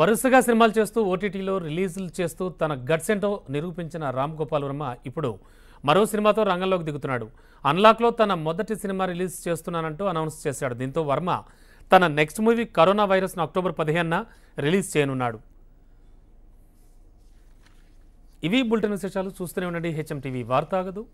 వరుసగా సినిమాలు చేస్తూ ఓటీటీలో రిలీజులు చేస్తూ తన గట్స్ ఏంటో నిరూపించిన రామ్ గోపాల్ వర్మ ఇప్పుడు మరో సినిమాతో రంగంలోకి దిగుతున్నాడు అన్లాక్లో తన మొదటి సినిమా రిలీజ్ చేస్తున్నానంటూ అనౌన్స్ చేశాడు దీంతో వర్మ తన నెక్స్ట్ మూవీ కరోనా వైరస్ను అక్టోబర్ పదిహేనున రిలీజ్ చేయనున్నాడు ఇవి బులెటిన్ విశేషాలు చూస్తూనే ఉండండి హెచ్ఎం టీవీ వార్తాగదు